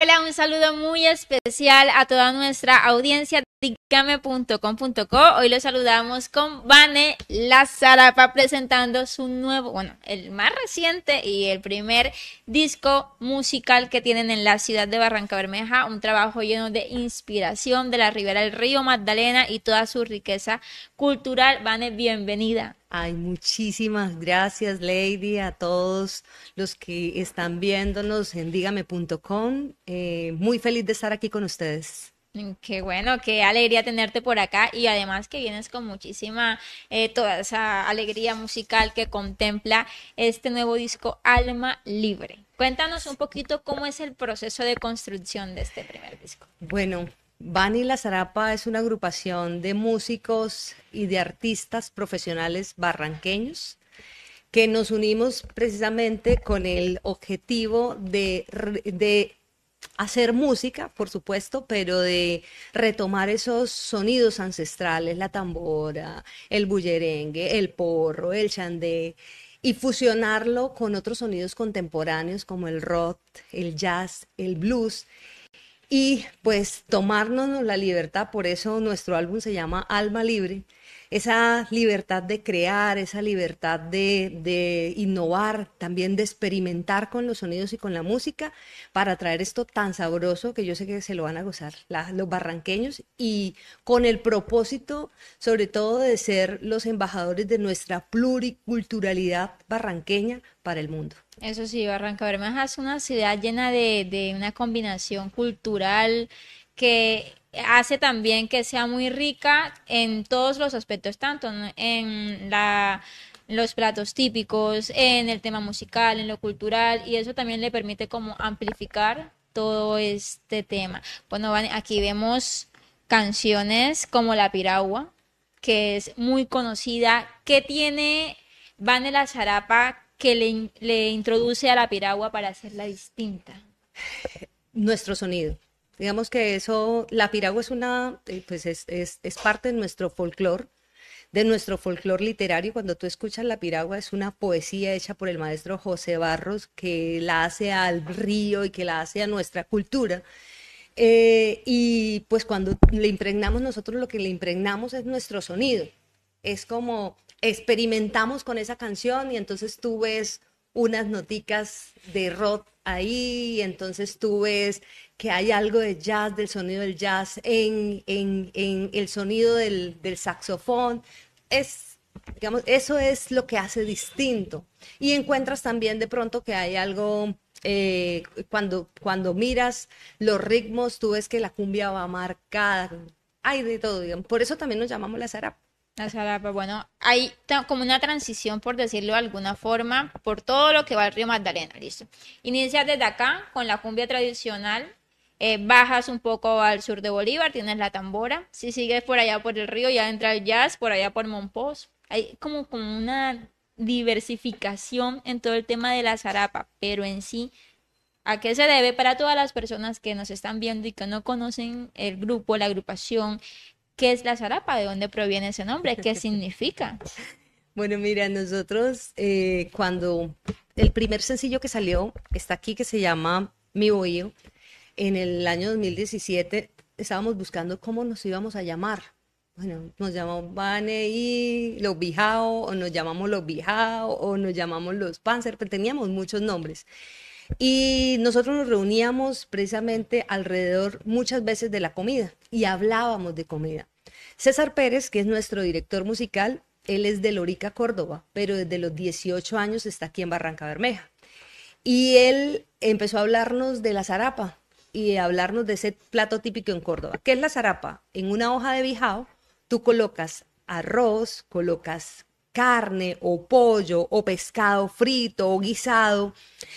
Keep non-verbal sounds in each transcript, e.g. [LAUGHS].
Hola, un saludo muy especial a toda nuestra audiencia digame.com.co. Hoy los saludamos con Vane La presentando su nuevo, bueno, el más reciente y el primer disco musical que tienen en la ciudad de Barranca Bermeja. Un trabajo lleno de inspiración de la ribera del río Magdalena y toda su riqueza cultural. Vane, bienvenida. Ay, muchísimas gracias, Lady, a todos los que están viéndonos en dígame.com. Eh, muy feliz de estar aquí con ustedes. Mm, qué bueno, qué alegría tenerte por acá y además que vienes con muchísima, eh, toda esa alegría musical que contempla este nuevo disco Alma Libre. Cuéntanos un poquito cómo es el proceso de construcción de este primer disco. Bueno, Bani La Zarapa es una agrupación de músicos y de artistas profesionales barranqueños que nos unimos precisamente con el objetivo de, de hacer música, por supuesto, pero de retomar esos sonidos ancestrales, la tambora, el bullerengue, el porro, el chandé, y fusionarlo con otros sonidos contemporáneos como el rock, el jazz, el blues y pues tomarnos la libertad, por eso nuestro álbum se llama Alma Libre, esa libertad de crear, esa libertad de, de, innovar, también de experimentar con los sonidos y con la música para traer esto tan sabroso que yo sé que se lo van a gozar los barranqueños y con el propósito sobre todo de ser los embajadores de nuestra pluriculturalidad barranqueña para el mundo. Eso sí, Barranca Bermeja es una ciudad llena de, de una combinación cultural que hace también que sea muy rica en todos los aspectos, tanto en los platos típicos, en el tema musical, en lo cultural, y eso también le permite como amplificar todo este tema. Bueno, aquí vemos canciones como La Piragua, que es muy conocida, que tiene Vane la que le introduce a la piragua para hacerla distinta. Nuestro sonido Digamos que eso, la piragua es una, eh, pues es, es, parte de nuestro folclor, de nuestro folclore literario. Cuando tú escuchas la piragua es una poesía hecha por el maestro José Barros que la hace al río y que la hace a nuestra cultura. Eh, y pues cuando le impregnamos nosotros lo que le impregnamos es nuestro sonido. Es como experimentamos con esa canción y entonces tú ves unas noticas de rock ahí, entonces tú ves que hay algo de jazz, del sonido del jazz en, el sonido del, saxofón. Es, digamos, eso es lo que hace distinto. Y encuentras también de pronto que hay algo eh, cuando, cuando miras los ritmos, tú ves que la cumbia va marcada, hay de todo, Por eso también nos llamamos la zarapa. La zarapa, pues, bueno, hay como una transición, por decirlo de alguna forma, por todo lo que va al río Magdalena, ¿listo? Inicias desde acá con la cumbia tradicional, eh, bajas un poco al sur de Bolívar, tienes la tambora, si sigues por allá por el río, ya entra el jazz, por allá por Monpos, Hay como, como una diversificación en todo el tema de la zarapa, pero en sí ¿A qué se debe para todas las personas que nos están viendo y que no conocen el grupo, la agrupación, ¿Qué es la zarapa? ¿De dónde proviene ese nombre? ¿Qué [LAUGHS] significa? Bueno, mira, nosotros eh, cuando el primer sencillo que salió está aquí que se llama Mi Bohío, en el año 2017 estábamos buscando cómo nos íbamos a llamar. Bueno, nos llamamos Bane y los Bijao, o nos llamamos los Bijao, o nos llamamos los Panzer, pero teníamos muchos nombres. Y nosotros nos reuníamos precisamente alrededor muchas veces de la comida y hablábamos de comida. César Pérez, que es nuestro director musical, él es de Lorica, Córdoba, pero desde los 18 años está aquí en Barranca Bermeja. Y él empezó a hablarnos de la zarapa y a hablarnos de ese plato típico en Córdoba. ¿Qué es la zarapa? En una hoja de bijao tú colocas arroz, colocas carne o pollo o pescado frito o guisado,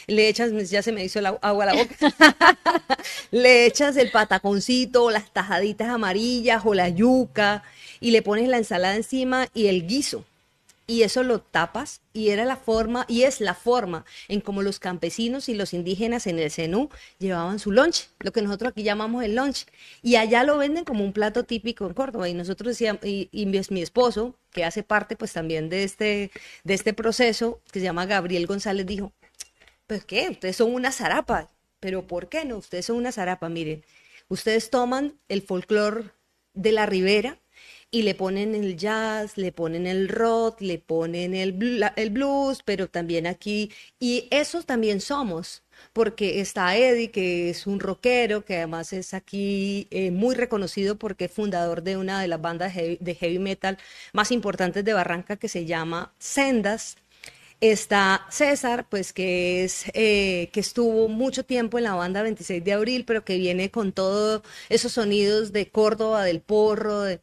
le echas, pues, ya se me hizo el agua a la boca, [LAUGHS] le echas el pataconcito o las tajaditas amarillas o la yuca y le pones la ensalada encima y el guiso y eso lo tapas y era la forma y es la forma en cómo los campesinos y los indígenas en el Senú llevaban su lunch, lo que nosotros aquí llamamos el lunch y allá lo venden como un plato típico en Córdoba y nosotros decíamos y, mi, esposo que hace parte pues también de este de este proceso que se llama Gabriel González dijo, "Pues qué, ustedes son una zarapa, pero ¿por qué no? Ustedes son una zarapa, miren. Ustedes toman el folclor de la ribera y le ponen el jazz, le ponen el rock, le ponen el, el blues, pero también aquí, y eso también somos, porque está Eddie, que es un rockero, que además es aquí eh, muy reconocido porque es fundador de una de las bandas de heavy metal más importantes de Barranca, que se llama Sendas. Está César, pues que es eh, que estuvo mucho tiempo en la banda 26 de abril, pero que viene con todos esos sonidos de Córdoba, del porro, de,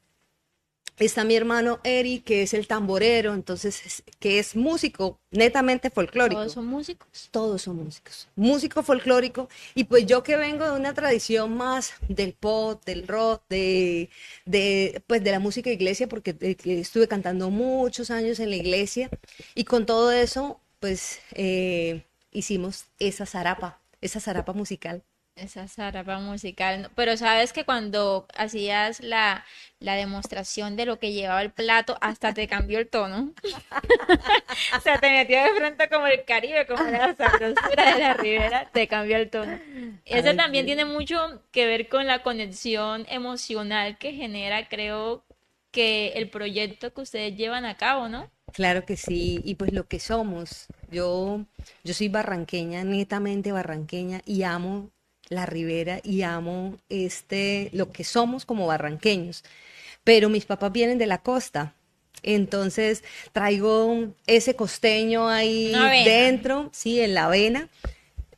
está mi hermano Eri, que es el tamborero, entonces, que es músico, netamente folclórico. ¿Todos son músicos? Todos son músicos. Músico folclórico. Y pues yo que vengo de una tradición más del pop, del rock, de, de pues de la música iglesia, porque eh, estuve cantando muchos años en la iglesia. Y con todo eso, pues eh, hicimos esa zarapa, esa zarapa musical. Esa zarapa musical. Pero sabes que cuando hacías la, demostración de lo que llevaba el plato, hasta te cambió el tono. [LAUGHS] o sea, te metió de frente como el Caribe, como la sabrosura de la ribera, te cambió el tono. [LAUGHS] Eso también tiene mucho que ver con la conexión emocional que genera, creo, que el proyecto que ustedes llevan a cabo, ¿no? Claro que sí, y pues lo que somos. Yo, yo soy barranqueña, netamente barranqueña, y amo la ribera y amo este lo que somos como barranqueños. Pero mis papás vienen de la costa, entonces traigo ese costeño ahí dentro, sí, en la avena,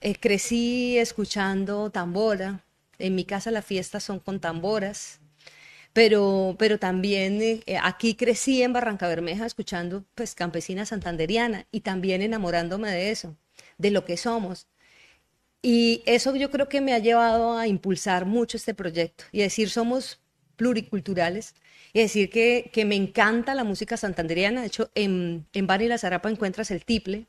eh, crecí escuchando tambora. En mi casa las fiestas son con tamboras. Pero, pero también eh, aquí crecí en Barranca Bermeja escuchando pues campesina santanderiana y también enamorándome de eso, de lo que somos. Y eso yo creo que me ha llevado a impulsar mucho este proyecto y decir, somos pluriculturales y decir que, me encanta la música santandereana. De hecho, en, en Bani La Zarapa encuentras el tiple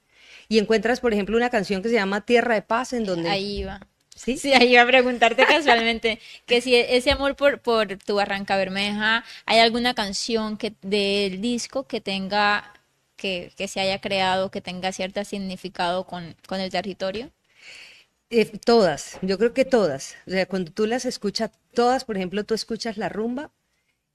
y encuentras, por ejemplo, una canción que se llama Tierra de Paz, en donde... Ahí va. ¿Sí? sí, ahí iba a preguntarte casualmente que si ese amor por, por tu Barranca Bermeja, ¿hay alguna canción del disco que tenga, que, se haya creado, que tenga cierto significado con el territorio? Eh, todas, yo creo que todas. cuando tú las escuchas todas, por ejemplo, tú escuchas la rumba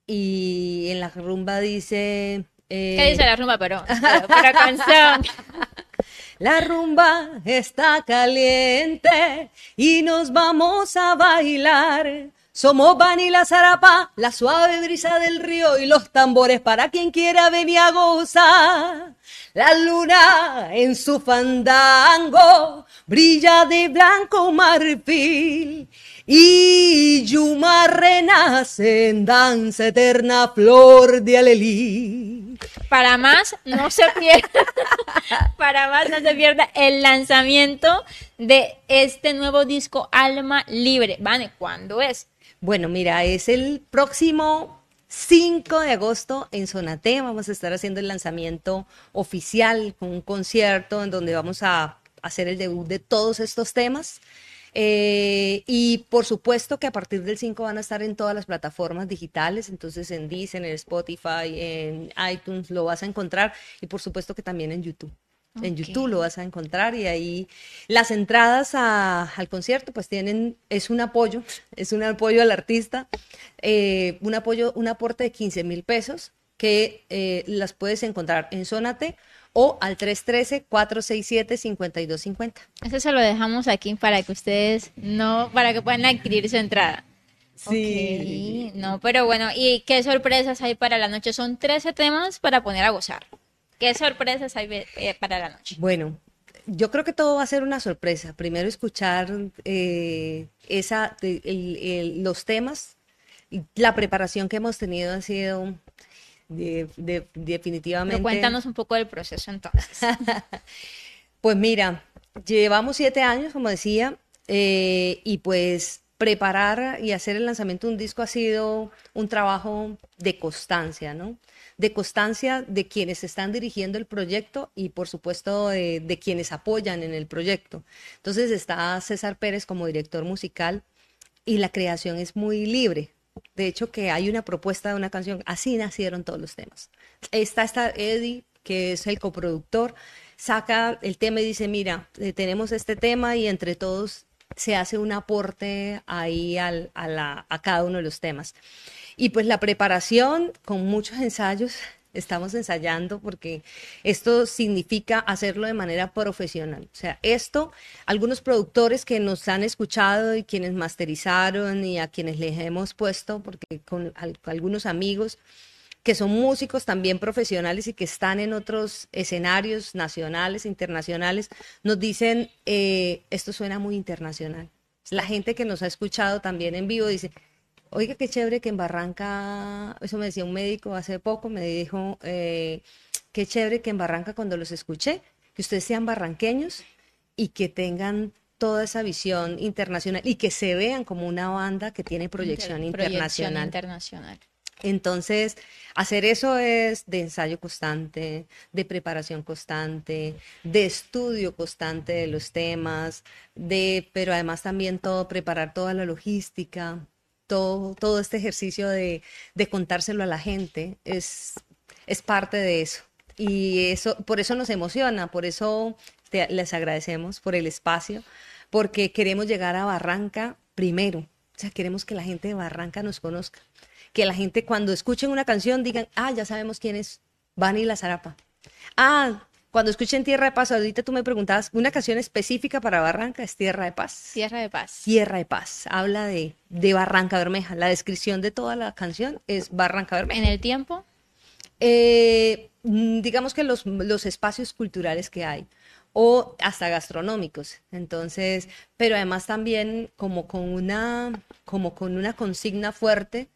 y en la rumba dice... ¿Qué dice eh, la rumba, pero? Para canción. [LAUGHS] La rumba está caliente y nos vamos a bailar. Somos Van y la zarapa, la suave brisa del río y los tambores para quien quiera venir a gozar. La luna en su fandango brilla de blanco marfil y Yuma renace en danza eterna flor de alelí. Para más no se pierda, [LAUGHS] para más no se pierda el lanzamiento de este nuevo disco Alma Libre. Vane, ¿cuándo es? Bueno, mira, es el próximo 5 de agosto en Sonate vamos a estar haciendo el lanzamiento oficial con un concierto en donde vamos a hacer el debut de todos estos temas. Eh, y por supuesto que a partir del 5 van a estar en todas las plataformas digitales, entonces en Disney, en Spotify, en iTunes lo vas a encontrar y por supuesto que también en YouTube. En YouTube lo vas a encontrar y ahí las entradas al concierto pues tienen, es un apoyo, [LAUGHS] es un apoyo al artista, eh, un apoyo, un aporte de 15 mil pesos que eh, las puedes encontrar en Zónate o al 313-467-5250. Eso se lo dejamos aquí para que ustedes no, para que puedan adquirir su entrada. Sí. No, pero bueno, ¿y qué sorpresas hay para la noche? Son 13 temas para poner a gozar. ¿Qué sorpresas hay eh, para la noche? Bueno, yo creo que todo va a ser una sorpresa. Primero escuchar eh, los temas. La preparación que hemos tenido ha sido eh, definitivamente... cuéntanos un poco del proceso entonces. [LAUGHS] pues mira, llevamos siete años, como decía, y pues preparar y hacer el lanzamiento de un disco ha sido un trabajo de constancia, ¿no? de constancia de quienes están dirigiendo el proyecto y por supuesto de, quienes apoyan en el proyecto. Entonces está César Pérez como director musical y la creación es muy libre. De hecho, que hay una propuesta de una canción, así nacieron todos los temas. Está, está Eddie, que es el coproductor, saca el tema y dice, mira, eh, tenemos este tema y entre todos se hace un aporte ahí a cada uno de los temas. Y pues la preparación con muchos ensayos, estamos ensayando porque esto significa hacerlo de manera profesional. O sea, esto, algunos productores que nos han escuchado y quienes masterizaron y a quienes les hemos puesto, porque con algunos amigos que son músicos también profesionales y que están en otros escenarios nacionales, internacionales, nos dicen, eh, esto suena muy internacional. La gente que nos ha escuchado también en vivo dice, Oiga, qué chévere que en Barranca, eso me decía un médico hace poco, me dijo, eh, qué chévere que en Barranca cuando los escuché, que ustedes sean barranqueños y que tengan toda esa visión internacional y que se vean como una banda que tiene proyección, internacional. internacional. Entonces, hacer eso es de ensayo constante, de preparación constante, de estudio constante de los temas, de, pero además también todo, preparar toda la logística, todo, todo este ejercicio de, contárselo a la gente es, es parte de eso. Y eso, por eso nos emociona, por eso les agradecemos por el espacio, porque queremos llegar a Barranca primero. O sea, queremos que la gente de Barranca nos conozca. Que la gente cuando escuchen una canción digan, ah, ya sabemos quién es y La Zarapa. Ah, cuando escuchen Tierra de Paz, ahorita tú me preguntabas, una canción específica para Barranca es Tierra de Paz. Tierra de Paz. Tierra de Paz. Habla de, de Barranca Bermeja. La descripción de toda la canción es Barranca Bermeja. ¿En el tiempo? Eh, mm, digamos que los, los espacios culturales que hay o hasta gastronómicos. Entonces, pero además también como con una, como con una consigna fuerte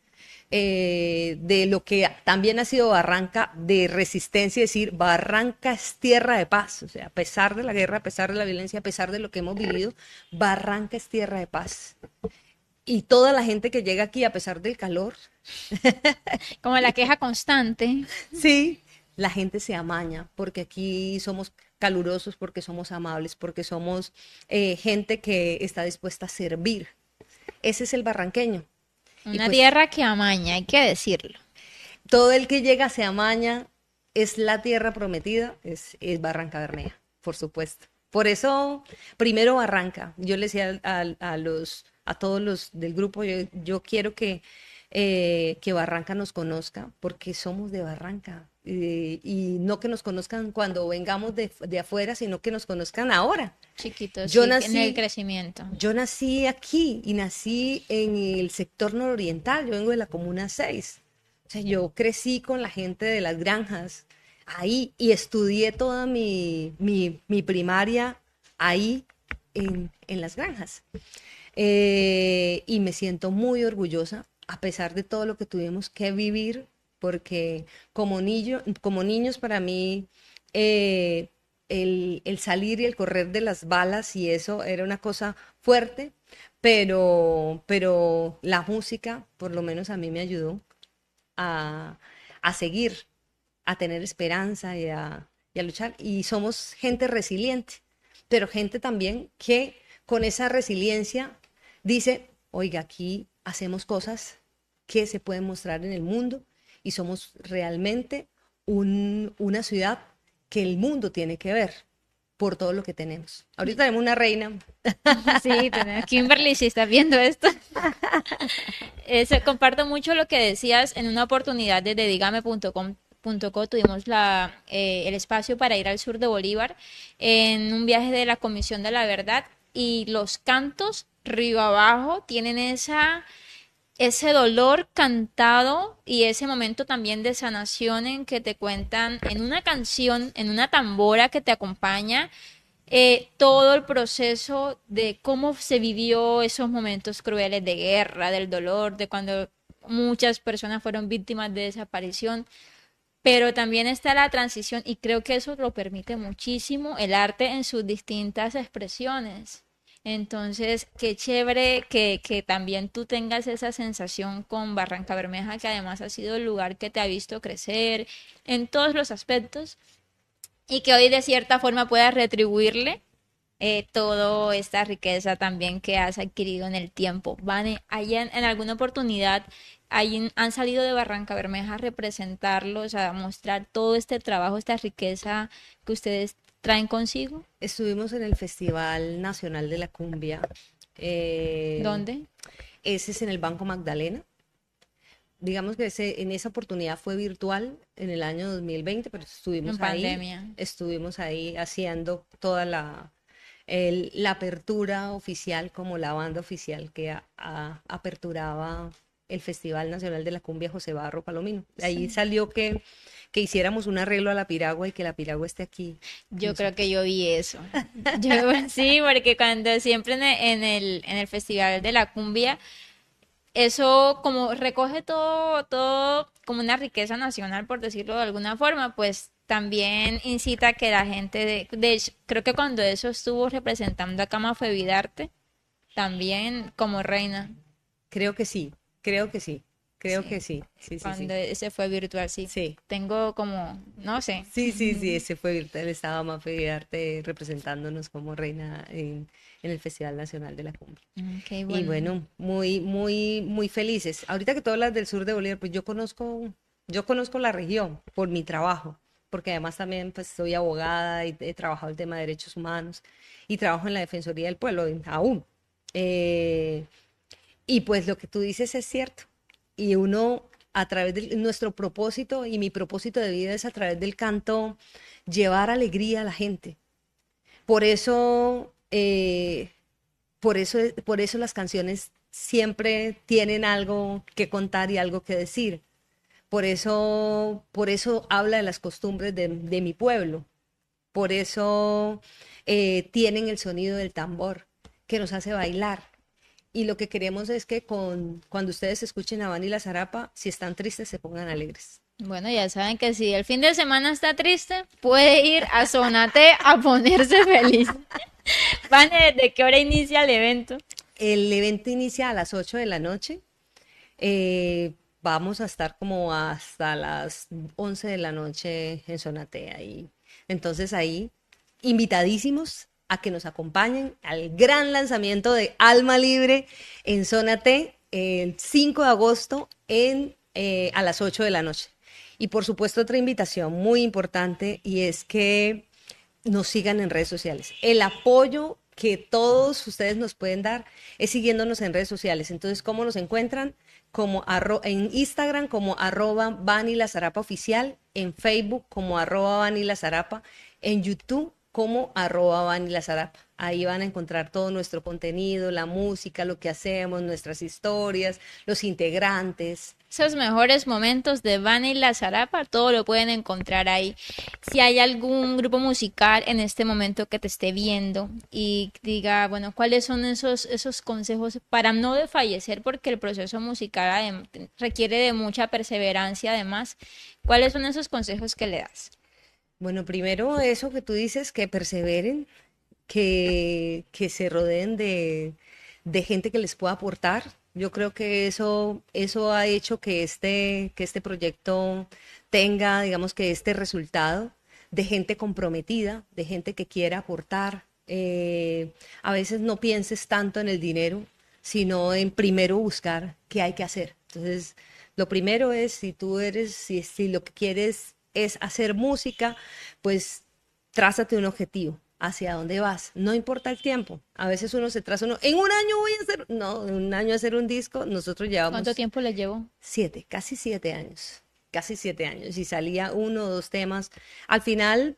eh, de lo que también ha sido Barranca de resistencia, es decir, Barranca es tierra de paz, o sea, a pesar de la guerra, a pesar de la violencia, a pesar de lo que hemos vivido, Barranca es tierra de paz. Y toda la gente que llega aquí, a pesar del calor. [LAUGHS] Como la queja constante. Sí, la gente se amaña, porque aquí somos calurosos, porque somos amables, porque somos eh, gente que está dispuesta a servir. Ese es el barranqueño. Una pues tierra que amaña, hay que decirlo. Todo el que llega se amaña, es la tierra prometida, es, Barranca Bermeja, por supuesto. Por eso, primero Barranca. Yo le decía a, los, a todos los del grupo, yo, quiero que, eh, que Barranca nos conozca, porque somos de Barranca. Eh, y no que nos conozcan cuando vengamos de, afuera, sino que nos conozcan ahora. Chiquitos, en el crecimiento. Yo nací aquí y nací en el sector nororiental, yo vengo de la Comuna 6. O yo crecí con la gente de las granjas ahí y estudié toda mi, primaria ahí en, las granjas. Eh, y me siento muy orgullosa, a pesar de todo lo que tuvimos que vivir porque como, niño, como niños para mí eh, el, salir y el correr de las balas y eso era una cosa fuerte, pero, la música por lo menos a mí me ayudó a, seguir, a tener esperanza y a, y a luchar. Y somos gente resiliente, pero gente también que con esa resiliencia dice, oiga, aquí hacemos cosas que se pueden mostrar en el mundo y somos realmente un, una ciudad que el mundo tiene que ver por todo lo que tenemos. Ahorita tenemos una reina. [LAUGHS] Sí, Kimberly, si estás viendo esto. [LAUGHS] Eh, comparto mucho lo que decías en una oportunidad desde digame.com.co. tuvimos la, eh, el espacio para ir al sur de Bolívar en un viaje de la Comisión de la Verdad y los cantos río abajo tienen esa ese dolor cantado y ese momento también de sanación en que te cuentan en una canción, en una tambora que te acompaña, eh, todo el proceso de cómo se vivió esos momentos crueles de guerra, del dolor, de cuando muchas personas fueron víctimas de desaparición. Pero también está la transición y creo que eso lo permite muchísimo el arte en sus distintas expresiones. Entonces, qué chévere que, que, también tú tengas esa sensación con Barranca Bermeja, que además ha sido el lugar que te ha visto crecer en todos los aspectos y que hoy de cierta forma puedas retribuirle eh, toda esta riqueza también que has adquirido en el tiempo. ¿Van allá en, alguna oportunidad han salido de Barranca Bermeja a representarlos, a mostrar todo este trabajo, esta riqueza que ustedes traen consigo? Estuvimos en el Festival Nacional de la Cumbia. Eh, ¿Dónde? Ese es en el Banco Magdalena. Digamos que ese, en esa oportunidad fue virtual en el año 2020, pero estuvimos en ahí. Pandemia. Estuvimos ahí haciendo toda la, la apertura oficial como la banda oficial que aperturaba el Festival Nacional de la Cumbia José Barro Palomino. Ahí salió que, que hiciéramos un arreglo a la piragua y que la piragua esté aquí. Yo creo que yo vi eso. [LAUGHS] sí, porque cuando siempre en el, en el, Festival de la Cumbia eso como recoge todo, todo como una riqueza nacional, por decirlo de alguna forma, pues también incita a que la gente, de, creo que cuando eso estuvo representando a Cama Vidarte también como reina. Creo que sí, Creo que sí. Creo que sí. sí Cuando ese fue virtual, sí. Sí. Tengo como, no sé. Sí, sí, sí, ese fue virtual. Estaba Mafe arte representándonos como reina en, el Festival Nacional de la Cumbre. Mm, okay, bueno. Y bueno, muy, muy, muy felices. Ahorita que todas las del sur de Bolívar, pues yo conozco, yo conozco la región por mi trabajo porque además también pues soy abogada y he trabajado el tema de derechos humanos y trabajo en la Defensoría del Pueblo aún. Eh, y pues lo que tú dices es cierto. Y uno a través de nuestro propósito y mi propósito de vida es a través del canto llevar alegría a la gente. Por eso, eh, por eso, por eso las canciones siempre tienen algo que contar y algo que decir. Por eso, por eso habla de las costumbres de, mi pueblo. Por eso eh, tienen el sonido del tambor que nos hace bailar y lo que queremos es que con, cuando ustedes escuchen a Van y la Zarapa, si están tristes, se pongan alegres. Bueno, ya saben que si el fin de semana está triste, puede ir a Zonate a ponerse [LAUGHS] feliz. Van, ¿de qué hora inicia el evento? El evento inicia a las 8 de la noche. Eh, vamos a estar como hasta las 11 de la noche en Zonate ahí. Entonces ahí, invitadísimos a que nos acompañen al gran lanzamiento de Alma Libre en Zona T el 5 de agosto eh, a las 8 de la noche. Y por supuesto otra invitación muy importante y es que nos sigan en redes sociales. El apoyo que todos ustedes nos pueden dar es siguiéndonos en redes sociales. Entonces, ¿cómo nos encuentran? Como en Instagram como arroba la Zarapa Oficial, en Facebook como arroba Vanila Zarapa, en YouTube como arroba la Zarapa. Ahí van a encontrar todo nuestro contenido, la música, lo que hacemos, nuestras historias, los integrantes. Esos mejores momentos de la Zarapa, todo lo pueden encontrar ahí. Si hay algún grupo musical en este momento que te esté viendo y diga, bueno, ¿cuáles son esos, esos consejos para no desfallecer? Porque el proceso musical requiere de mucha perseverancia además. ¿Cuáles son esos consejos que le das? Bueno, primero eso que tú dices, que perseveren, que, que se rodeen de, de, gente que les pueda aportar. Yo creo que eso, eso ha hecho que este, que este proyecto tenga, digamos que este resultado de gente comprometida, de gente que quiera aportar. Eh, a veces no pienses tanto en el dinero, sino en primero buscar qué hay que hacer. Entonces, lo primero es si tú eres, si, si lo que quieres es hacer música, pues trázate un objetivo. ¿Hacia dónde vas? No importa el tiempo. A veces uno se traza uno. En un año voy a hacer. No, en un año hacer un disco. Nosotros llevamos. ¿Cuánto tiempo le llevó? Siete, casi siete años. Casi siete años. Y salía uno o dos temas. Al final,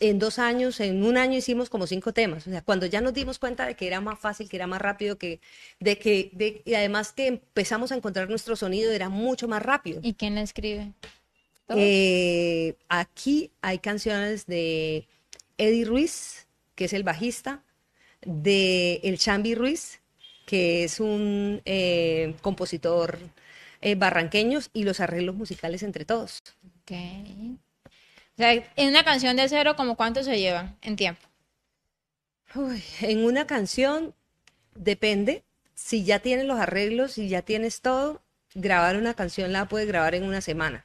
en dos años, en un año hicimos como cinco temas. O sea, cuando ya nos dimos cuenta de que era más fácil, que era más rápido, que, de que, y además que empezamos a encontrar nuestro sonido, era mucho más rápido. ¿Y quién la escribe? Eh, aquí hay canciones de Eddie Ruiz, que es el bajista, de El Chambi Ruiz, que es un eh, compositor eh, barranqueño y los arreglos musicales entre todos. O sea, en una canción de cero, ¿como cuánto se lleva en tiempo? en una canción depende. Si ya tienes los arreglos, si ya tienes todo, grabar una canción la puedes grabar en una semana.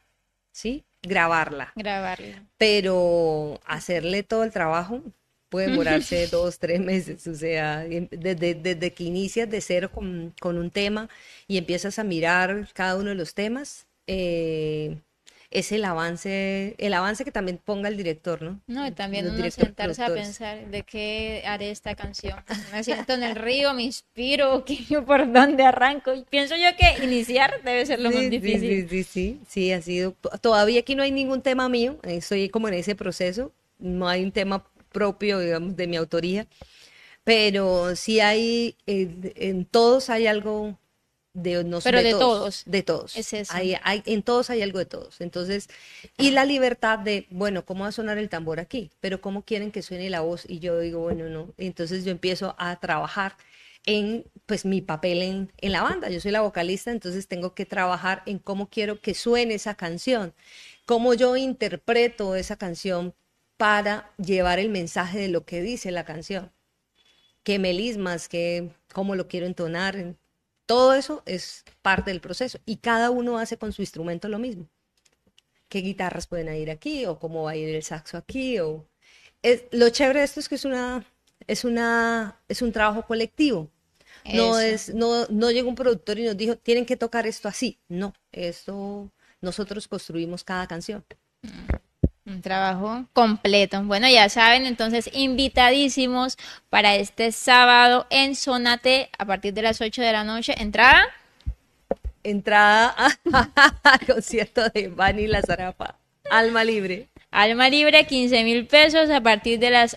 ¿sí? Grabarla. Grabarla. Pero hacerle todo el trabajo puede durarse [LAUGHS] dos, tres meses, o sea, em, desde, desde que inicias de cero con, con, un tema y empiezas a mirar cada uno de los temas, eh, es el avance, el avance que también ponga el director, ¿no? No, también uno sentarse a pensar de qué haré esta canción. Pues me siento en el río, me inspiro, [LAUGHS] ¿por dónde arranco? Y pienso yo que iniciar debe ser lo más difícil. Sí, sí, sí, sí, ha sido. Todavía aquí no hay ningún tema mío, estoy como en ese proceso, no hay un tema propio, digamos, de mi autoría, pero sí hay, eh, en todos hay algo de Pero de, todos, De todos. Es eso. Hay, en todos hay algo de todos. Entonces, y la libertad de, bueno, ¿cómo va a sonar el tambor aquí? Pero ¿cómo quieren que suene la voz? Y yo digo, bueno, no. Entonces yo empiezo a trabajar en pues mi papel en, en la banda. Yo soy la vocalista, entonces tengo que trabajar en cómo quiero que suene esa canción, cómo yo interpreto esa canción para llevar el mensaje de lo que dice la canción. Qué melismas, qué, cómo lo quiero entonar, todo eso es parte del proceso y cada uno hace con su instrumento lo mismo. ¿Qué guitarras pueden ir aquí o cómo va a ir el saxo aquí? O... Es, lo chévere de esto es que es, una, es, una, es un trabajo colectivo. No, es, no, no llegó un productor y nos dijo, tienen que tocar esto así. No, esto nosotros construimos cada canción. Mm. Un trabajo completo. Bueno, ya saben, entonces invitadísimos para este sábado en Sonate a partir de las 8 de la noche. Entrada. Entrada al [LAUGHS] concierto de Vani La Zarapa. Alma libre. Alma libre, 15 mil pesos a partir de las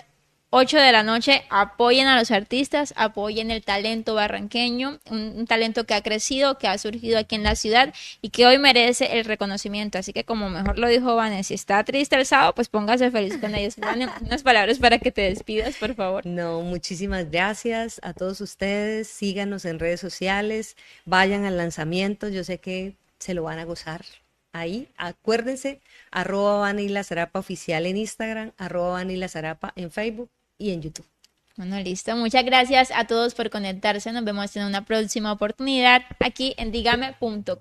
8 de la noche, apoyen a los artistas, apoyen el talento barranqueño, un, talento que ha crecido, que ha surgido aquí en la ciudad y que hoy merece el reconocimiento. Así que como mejor lo dijo Vanessa, si está triste el sábado, pues póngase feliz con ellos. [LAUGHS] unas palabras para que te despidas, por favor. No, muchísimas gracias a todos ustedes. Síganos en redes sociales, vayan al lanzamiento, yo sé que se lo van a gozar ahí. Acuérdense, arroba la Zarapa oficial en Instagram, arroba Vanilla Zarapa en Facebook y en YouTube. Bueno, listo. Muchas gracias a todos por conectarse. Nos vemos en una próxima oportunidad aquí en digame.com.co.